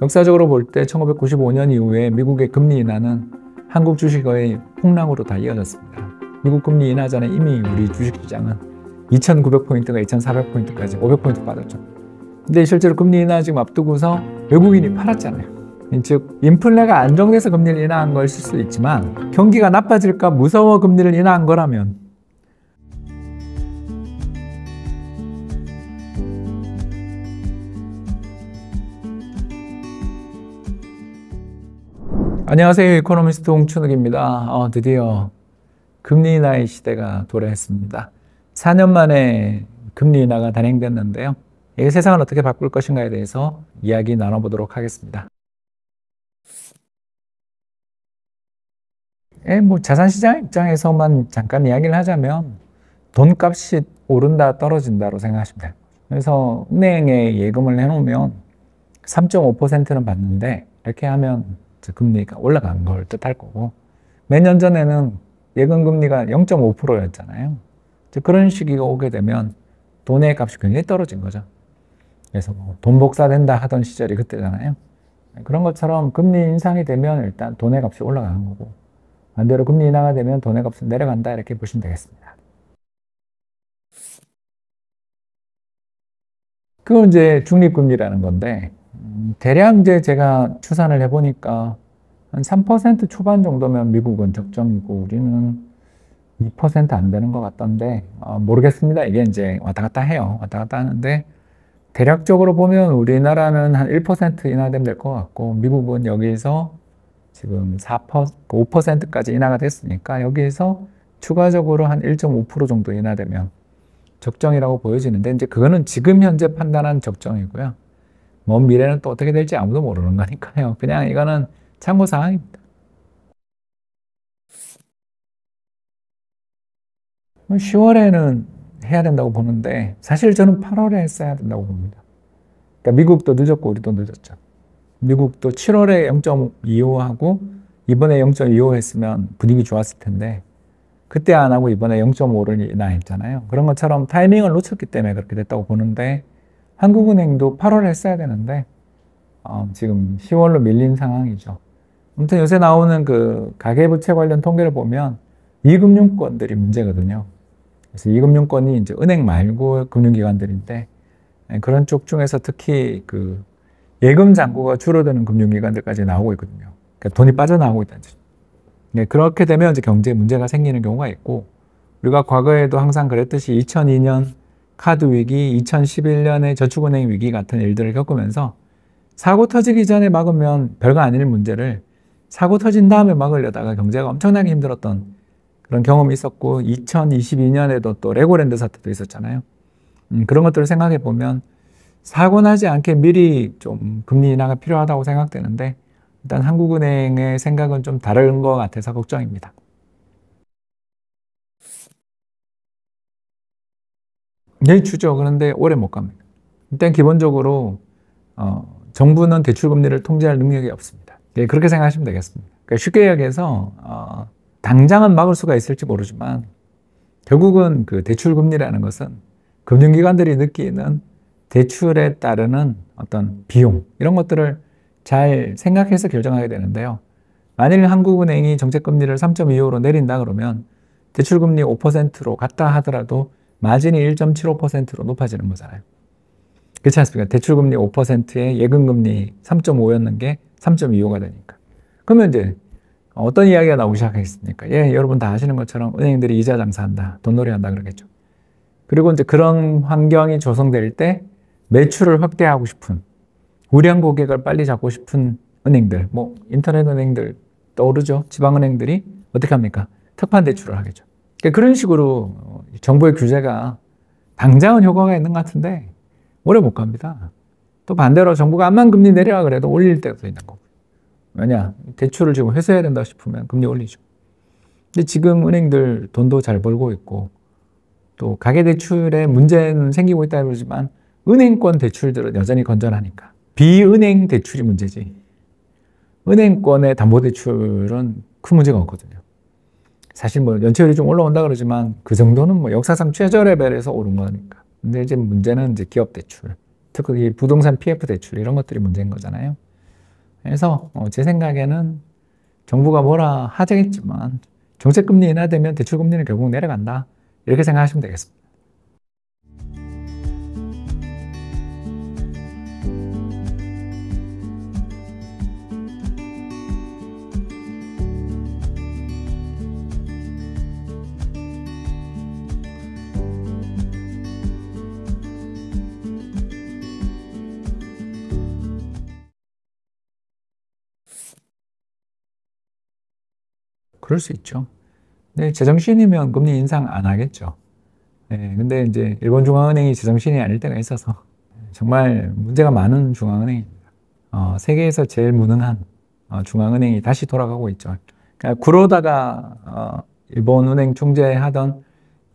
역사적으로 볼 때 1995년 이후에 미국의 금리 인하는 한국 주식의 폭락으로 다 이어졌습니다. 미국 금리 인하 전에 이미 우리 주식시장은 2,900포인트가 2,400포인트까지 500포인트 빠졌죠. 근데 실제로 금리 인하 지금 앞두고서 외국인이 팔았잖아요. 즉 인플레가 안정돼서 금리를 인하한 것일 수 있지만 경기가 나빠질까 무서워 금리를 인하한 거라면 안녕하세요. 이코노미스트 홍춘욱입니다. 어, 드디어 금리 인하의 시대가 도래했습니다. 4년 만에 금리 인하가 단행됐는데요. 이 세상을 어떻게 바꿀 것인가에 대해서 이야기 나눠보도록 하겠습니다. 예, 뭐 자산시장 입장에서만 잠깐 이야기를 하자면 돈값이 오른다 떨어진다로 생각하시면 돼 그래서 은행에 예금을 해놓으면 3.5%는 받는데 이렇게 하면 있죠. 금리가 올라간 걸 뜻할 거고. 몇 년 전에는 예금 금리가 0.5%였잖아요. 그런 시기가 오게 되면 돈의 값이 굉장히 떨어진 거죠. 그래서 뭐돈 복사된다 하던 시절이 그때잖아요. 네, 그런 것처럼 금리 인상이 되면 일단 돈의 값이 올라가는 거고 반대로 금리 인하가 되면 돈의 값은 내려간다 이렇게 보시면 되겠습니다. 그럼 이제 중립금리라는 건데 대략 이제 제가 추산을 해보니까 한 3% 초반 정도면 미국은 적정이고 우리는 2%안 되는 것 같던데 어, 모르겠습니다. 이게 이제 왔다 갔다 해요. 왔다 갔다 하는데 대략적으로 보면 우리나라는 한 1% 인하되면 될 것 같고 미국은 여기서 지금 4% 5%까지 그 인하가 됐으니까 여기에서 추가적으로 한 1.5% 정도 인하되면 적정이라고 보여지는데 이제 그거는 지금 현재 판단한 적정이고요. 먼 미래는 또 어떻게 될지 아무도 모르는 거니까요. 그냥 이거는 참고 사항입니다. 10월에는 뭐 해야 된다고 보는데 사실 저는 8월에 했어야 된다고 봅니다. 그러니까 미국도 늦었고 우리도 늦었죠. 미국도 7월에 0.25하고 이번에 0.25 했으면 분위기 좋았을 텐데 그때 안 하고 이번에 0.5를 나 했잖아요. 그런 것처럼 타이밍을 놓쳤기 때문에 그렇게 됐다고 보는데 한국은행도 8월 했어야 되는데 어, 지금 10월로 밀린 상황이죠. 아무튼 요새 나오는 그 가계부채 관련 통계를 보면 이금융권들이 문제거든요. 그래서 이금융권이 이제 은행 말고 금융기관들인데 예, 그런 쪽 중에서 특히 그 예금 잔고가 줄어드는 금융기관들까지 나오고 있거든요. 그러니까 돈이 빠져나오고 있다는 뜻. 네, 그렇게 되면 이제 경제 문제가 생기는 경우가 있고 우리가 과거에도 항상 그랬듯이 2002년 카드 위기, 2011년의 저축은행 위기 같은 일들을 겪으면서 사고 터지기 전에 막으면 별거 아닐 문제를 사고 터진 다음에 막으려다가 경제가 엄청나게 힘들었던 그런 경험이 있었고 2022년에도 또 레고랜드 사태도 있었잖아요. 음, 그런 것들을 생각해 보면 사고 나지 않게 미리 좀 금리 인하가 필요하다고 생각되는데 일단 한국은행의 생각은 좀 다른 것 같아서 걱정입니다. 내일 주죠. 그런데 오래 못 갑니다. 일단 기본적으로 어, 정부는 대출금리를 통제할 능력이 없습니다. 예, 그렇게 생각하시면 되겠습니다. 그러니까 쉽게 이야기해서 어, 당장은 막을 수가 있을지 모르지만 결국은 그 대출금리라는 것은 금융기관들이 느끼는 대출에 따르는 어떤 비용 이런 것들을 잘 생각해서 결정하게 되는데요. 만일 한국은행이 정책금리를 3.25로 내린다 그러면 대출금리 5%로 갔다 하더라도 마진이 1.75%로 높아지는 거잖아요. 그렇지 않습니까? 대출금리 5%에 예금금리 3.5였는 게 3.25가 되니까. 그러면 이제 어떤 이야기가 나오기 시작하겠습니까 예, 여러분 다 아시는 것처럼 은행들이 이자 장사한다, 돈놀이 한다 그러겠죠. 그리고 이제 그런 환경이 조성될 때 매출을 확대하고 싶은 우량 고객을 빨리 잡고 싶은 은행들, 뭐 인터넷 은행들 떠오르죠. 지방 은행들이 어떻게 합니까? 특판 대출을 하겠죠. 그러니까 그런 식으로 정부의 규제가 당장은 효과가 있는 것 같은데 오래 못 갑니다. 또 반대로 정부가 암만 금리 내리라 그래도 올릴 때도 있는 거고. 왜냐? 대출을 지금 회수해야 된다 싶으면 금리 올리죠. 근데 지금 은행들 돈도 잘 벌고 있고 또 가계대출에 문제는 생기고 있다 그러지만 은행권 대출들은 여전히 건전하니까. 비은행 대출이 문제지. 은행권의 담보대출은 큰 문제가 없거든요. 사실 뭐 연체율이 좀 올라온다 그러지만 그 정도는 뭐 역사상 최저 레벨에서 오른 거니까. 근데 이제 문제는 이제 기업 대출, 특히 부동산 PF 대출 이런 것들이 문제인 거잖아요. 그래서 어, 제 생각에는 정부가 뭐라 하겠지만 자 정책금리 인하되면 대출금리는 결국 내려간다. 이렇게 생각하시면 되겠습니다. 그럴 수 있죠. 근데 네, 제정신이면 금리 인상 안 하겠죠. 네, 근데 이제 일본 중앙은행이 제정신이 아닐 때가 있어서 정말 문제가 많은 중앙은행입니다. 어, 세계에서 제일 무능한 어, 중앙은행이 다시 돌아가고 있죠. 그러니까 그러다가 어, 일본 은행 총재 하던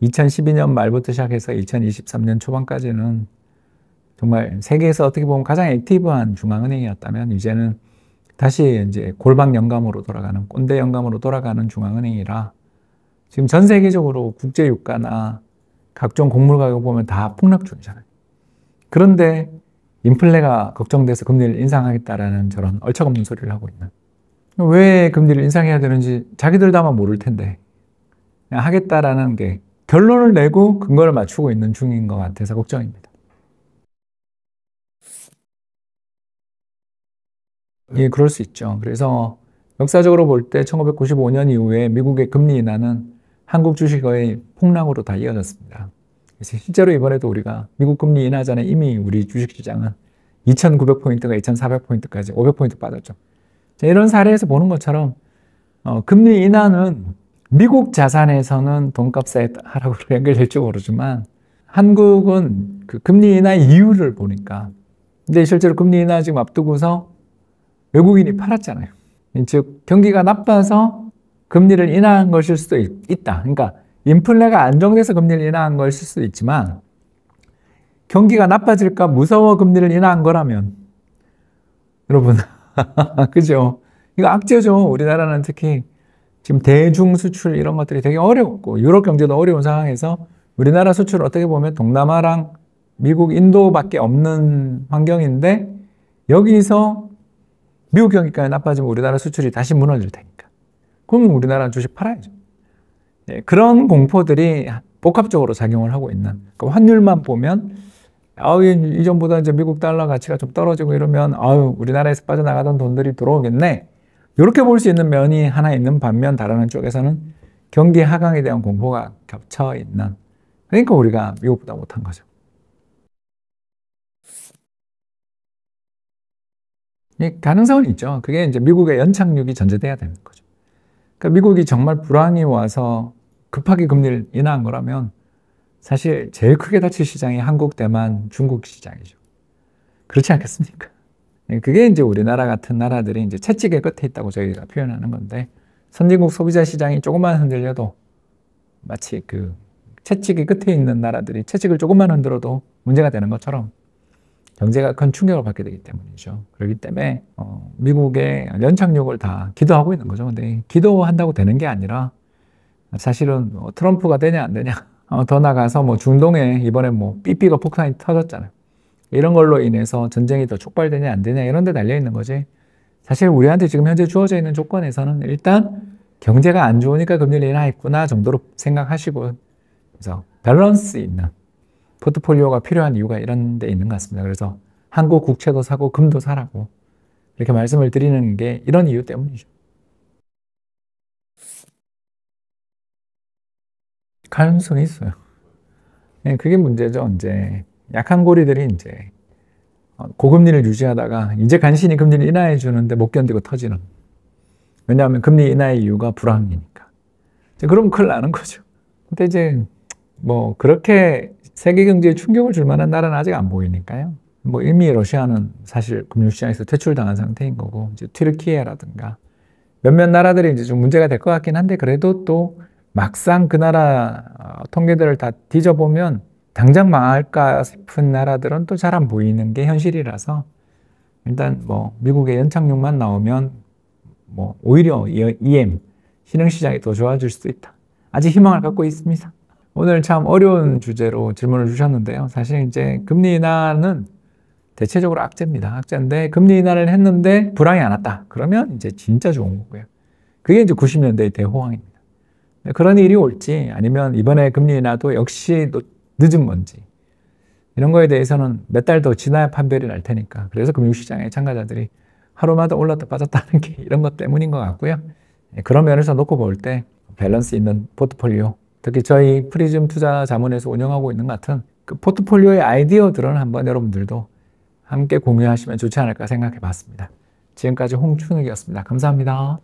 2012년 말부터 시작해서 2023년 초반까지는 정말 세계에서 어떻게 보면 가장 액티브한 중앙은행이었다면 이제는 다시 이제 골방 영감으로 돌아가는 꼰대 영감으로 돌아가는 중앙은행이라 지금 전 세계적으로 국제 유가나 각종 곡물 가격 보면 다 폭락 중이잖아요. 그런데 인플레가 걱정돼서 금리를 인상하겠다라는 저런 얼척없는 소리를 하고 있는. 왜 금리를 인상해야 되는지 자기들 다만 모를 텐데 하겠다라는 게 결론을 내고 근거를 맞추고 있는 중인 것 같아서 걱정입니다. 예, 그럴 수 있죠. 그래서 역사적으로 볼 때 1995년 이후에 미국의 금리 인하는 한국 주식의 폭락으로 다 이어졌습니다. 그래서 실제로 이번에도 우리가 미국 금리 인하 전에 이미 우리 주식시장은 2,900포인트가 2,400포인트까지 500포인트 빠졌죠. 자, 이런 사례에서 보는 것처럼 어, 금리 인하는 미국 자산에서는 돈값의 하락으로 연결될지 모르지만 한국은 그 금리 인하 이유를 보니까 근데 실제로 금리 인하 지금 앞두고서 외국인이 팔았잖아요. 즉 경기가 나빠서 금리를 인하한 것일 수도 있, 다 그러니까 인플레가 안정돼서 금리를 인하한 것일 수도 있지만 경기가 나빠질까 무서워 금리를 인하한 거라면 여러분 그죠? 이거 악재죠. 우리나라는 특히 지금 대중 수출 이런 것들이 되게 어렵고 유럽 경제도 어려운 상황에서 우리나라 수출 어떻게 보면 동남아랑 미국, 인도밖에 없는 환경인데 여기서 미국 경기가 나빠지면 우리나라 수출이 다시 무너질 테니까. 그럼 우리나라 주식 팔아야죠. 예, 그런 공포들이 복합적으로 작용을 하고 있는. 그 환율만 보면 아우 이전보다 이제 미국 달러 가치가 좀 떨어지고 이러면 아유 우리나라에서 빠져나가던 돈들이 들어오겠네. 이렇게 볼 수 있는 면이 하나 있는 반면 다른 쪽에서는 경기 하강에 대한 공포가 겹쳐 있는. 그러니까 우리가 미국보다 못한 거죠. 가능성은 있죠. 그게 이제 미국의 연착륙이 전제돼야 되는 거죠. 그러니까 미국이 정말 불황이 와서 급하게 금리를 인하한 거라면 사실 제일 크게 다칠 시장이 한국, 대만, 중국 시장이죠. 그렇지 않겠습니까? 예, 그게 이제 우리나라 같은 나라들이 이제 채찍의 끝에 있다고 저희가 표현하는 건데 선진국 소비자 시장이 조금만 흔들려도 마치 그 채찍이 끝에 있는 나라들이 채찍을 조금만 흔들어도 문제가 되는 것처럼 경제가 큰 충격을 받게 되기 때문이죠. 그렇기 때문에 어, 미국의 연착륙을 다 기도하고 있는 거죠. 근데 기도한다고 되는 게 아니라 사실은 뭐 트럼프가 되냐 안 되냐 어, 더 나가서 뭐 중동에 이번에 뭐 삐삐가 폭탄이 터졌잖아요. 이런 걸로 인해서 전쟁이 더 촉발되냐 안 되냐 이런 데 달려 있는 거지. 사실 우리한테 지금 현재 주어져 있는 조건에서는 일단 경제가 안 좋으니까 금리를 인하했구나 정도로 생각하시고 그래서 밸런스 있는 포트폴리오가 필요한 이유가 이런 데 있는 것 같습니다. 그래서 한국 국채도 사고 금도 사라고 이렇게 말씀을 드리는 게 이런 이유 때문이죠. 가능성이 있어요. 예, 그게 문제죠. 이제 약한 고리들이 이제 어, 고금리를 유지하다가 이제 간신히 금리를 인하해 주는데 못 견디고 터지는. 왜냐하면 금리 인하의 이유가 불황이니까. 그럼 큰일 나는 거죠. 근데 이제 뭐 그렇게 세계 경제에 충격을 줄 만한 나라는 아직 안 보이니까요. 뭐 이미 러시아는 사실 금융시장에서 퇴출당한 상태인 거고 이제 튀르키예라든가 몇몇 나라들이 이제 좀 문제가 될 것 같긴 한데 그래도 또 막상 그 나라 어, 통계들을 다 뒤져보면 당장 망할까 싶은 나라들은 또 잘 안 보이는 게 현실이라서 일단 뭐 미국의 연착륙만 나오면 뭐 오히려 EM 신흥시장이 더 좋아질 수도 있다. 아직 희망을 갖고 있습니다. 오늘 참 어려운 주제로 질문을 주셨는데요. 사실 이제 금리 인하는 대체적으로 악재입니다. 악재인데 금리 인하를 했는데 불황이 안 왔다. 그러면 이제 진짜 좋은 거고요. 그게 이제 90년대의 대호황입니다. 네, 그런 일이 올지 아니면 이번에 금리 인하도 역시 늦은 건지 이런 거에 대해서는 몇 달 더 지나야 판별이 날 테니까 그래서 금융시장의 참가자들이 하루마다 올랐다 빠졌다 하는 게 이런 것 때문인 것 같고요. 네, 그런 면에서 놓고 볼 때 밸런스 있는 포트폴리오 특히 저희 프리즘 투자 자문에서 운영하고 있는 같은 그 포트폴리오의 아이디어들은 한번 여러분들도 함께 공유하시면 좋지 않을까 생각해 봤습니다. 지금까지 홍충익이었습니다. 감사합니다.